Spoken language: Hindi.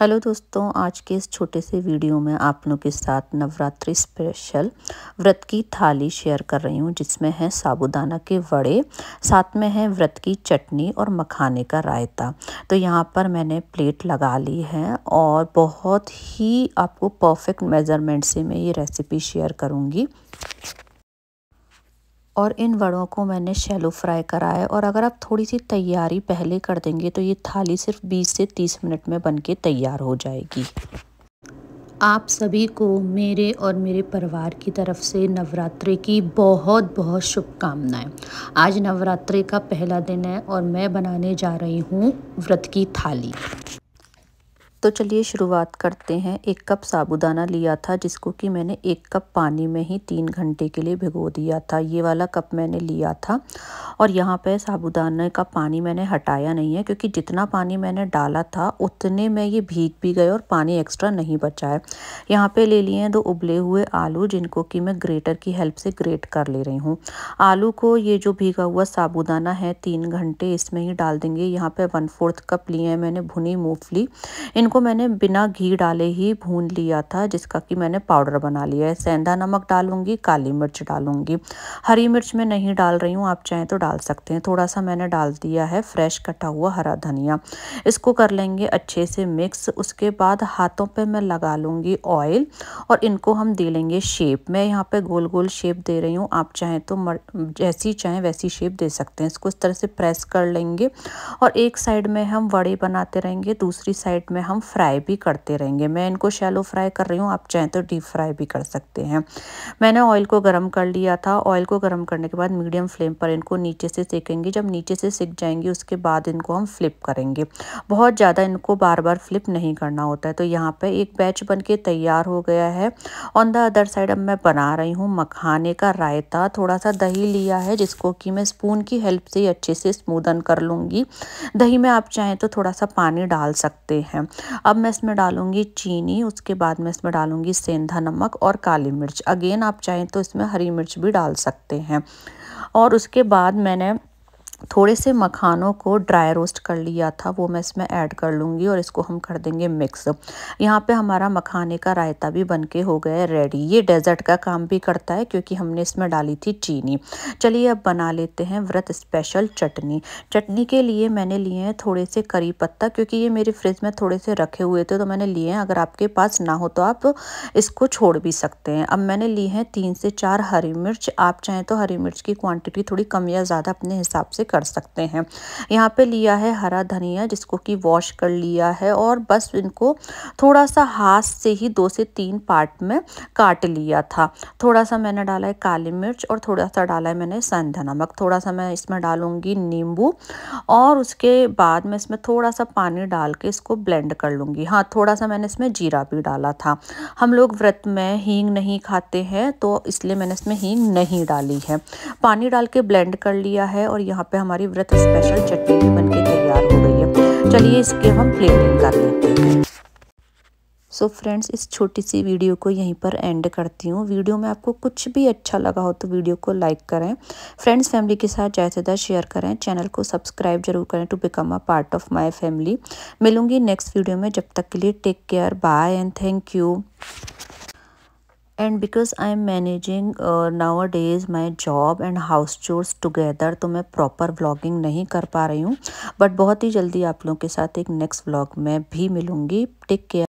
हेलो दोस्तों आज के इस छोटे से वीडियो में आप लोगों के साथ नवरात्रि स्पेशल व्रत की थाली शेयर कर रही हूँ जिसमें है साबुदाना के वड़े साथ में है व्रत की चटनी और मखाने का रायता तो यहाँ पर मैंने प्लेट लगा ली है और बहुत ही आपको परफेक्ट मेज़रमेंट से मैं ये रेसिपी शेयर करूँगी और इन वड़ों को मैंने शैलो फ्राई करा है और अगर आप थोड़ी सी तैयारी पहले कर देंगे तो ये थाली सिर्फ 20 से 30 मिनट में बनके तैयार हो जाएगी आप सभी को मेरे और मेरे परिवार की तरफ से नवरात्रि की बहुत बहुत शुभकामनाएं आज नवरात्रि का पहला दिन है और मैं बनाने जा रही हूँ व्रत की थाली तो चलिए शुरुआत करते हैं एक कप साबुदाना लिया था जिसको कि मैंने एक कप पानी में ही तीन घंटे के लिए भिगो दिया था ये वाला कप मैंने लिया था और यहाँ पे साबुदाने का पानी मैंने हटाया नहीं है क्योंकि जितना पानी मैंने डाला था उतने में ये भीग भी गए और पानी एक्स्ट्रा नहीं बचा है यहाँ पर ले लिए हैं दो उबले हुए आलू जिनको कि मैं ग्रेटर की हेल्प से ग्रेट कर ले रही हूँ आलू को ये जो भीगा हुआ साबुदाना है तीन घंटे इसमें ही डाल देंगे यहाँ पर वन फोर्थ कप लिए हैं मैंने भुनी मूंगफली इनको को मैंने बिना घी डाले ही भून लिया था जिसका कि मैंने पाउडर बना लिया है सेंधा नमक डालूंगी काली मिर्च डालूंगी हरी मिर्च मैं नहीं डाल रही हूँ आप चाहें तो डाल सकते हैं थोड़ा सा मैंने डाल दिया है फ्रेश कटा हुआ हरा धनिया इसको कर लेंगे अच्छे से मिक्स उसके बाद हाथों पर मैं लगा लूँगी ऑयल और इनको हम दे लेंगे शेप मैं यहाँ पर गोल गोल शेप दे रही हूँ आप चाहें तो मर, जैसी चाहें वैसी शेप दे सकते हैं इसको इस तरह से प्रेस कर लेंगे और एक साइड में हम वड़े बनाते रहेंगे दूसरी साइड में हम हम फ्राई भी करते रहेंगे मैं इनको शैलो फ्राई कर रही हूँ आप चाहें तो डीप फ्राई भी कर सकते हैं मैंने ऑयल को गर्म कर लिया था ऑयल को गर्म करने के बाद मीडियम फ्लेम पर इनको नीचे से सेकेंगे जब नीचे से सेक जाएंगे उसके बाद इनको हम फ्लिप करेंगे बहुत ज़्यादा इनको बार बार फ्लिप नहीं करना होता है तो यहाँ पर एक बैच बन के तैयार हो गया है ऑन द अदर साइड अब मैं बना रही हूँ मखाने का रायता थोड़ा सा दही लिया है जिसको कि मैं स्पून की हेल्प से अच्छे से स्मूदन कर लूँगी दही में आप चाहें तो थोड़ा सा पानी डाल सकते हैं अब मैं इसमें डालूंगी चीनी उसके बाद मैं इसमें डालूंगी सेंधा नमक और काली मिर्च अगेन आप चाहें तो इसमें हरी मिर्च भी डाल सकते हैं और उसके बाद मैंने थोड़े से मखानों को ड्राई रोस्ट कर लिया था वो मैं इसमें ऐड कर लूँगी और इसको हम कर देंगे मिक्स यहाँ पे हमारा मखाने का रायता भी बन के हो गया है रेडी ये डेजर्ट का काम भी करता है क्योंकि हमने इसमें डाली थी चीनी चलिए अब बना लेते हैं व्रत स्पेशल चटनी चटनी के लिए मैंने लिए हैं थोड़े से करी पत्ता क्योंकि ये मेरे फ्रिज में थोड़े से रखे हुए थे तो मैंने लिए हैं अगर आपके पास ना हो तो आप इसको छोड़ भी सकते हैं अब मैंने लिए हैं तीन से चार हरी मिर्च आप चाहें तो हरी मिर्च की क्वान्टिटी थोड़ी कम या ज़्यादा अपने हिसाब से कर सकते हैं यहाँ पे लिया है हरा धनिया जिसको कि वॉश कर लिया है और बस इनको थोड़ा सा हाथ से ही दो से तीन पार्ट में काट लिया था थोड़ा सा मैंने डाला है काली मिर्च और थोड़ा सा डाला है मैंने संधा नमक थोड़ा सा मैं इसमें डालूँगी नींबू और उसके बाद में इसमें थोड़ा सा पानी डाल के इसको ब्लेंड कर लूँगी हाँ थोड़ा सा मैंने इसमें जीरा भी डाला था हम लोग व्रत में हींग नहीं खाते हैं तो इसलिए मैंने इसमें हींग नहीं डाली है पानी डाल के ब्लेंड कर लिया है और यहाँ पे पे हमारी व्रत स्पेशल चटनी भी बनके तैयार हो गई है चलिए इसके हम प्लेटिंग कर लेते हैं सो so फ्रेंड्स इस छोटी सी वीडियो को यहीं पर एंड करती हूँ वीडियो में आपको कुछ भी अच्छा लगा हो तो वीडियो को लाइक करें फ्रेंड्स फैमिली के साथ ज़्यादा शेयर करें चैनल को सब्सक्राइब जरूर करें to become a part of my family मिलूंगी नेक्स्ट वीडियो में जब तक के लिए take care bye and thank you and because I am managing nowadays my job and house chores together तो मैं प्रॉपर व्लॉगिंग नहीं कर पा रही हूँ बट बहुत ही जल्दी आप लोगों के साथ एक नेक्स्ट व्लॉग में भी मिलूंगी टेक केयर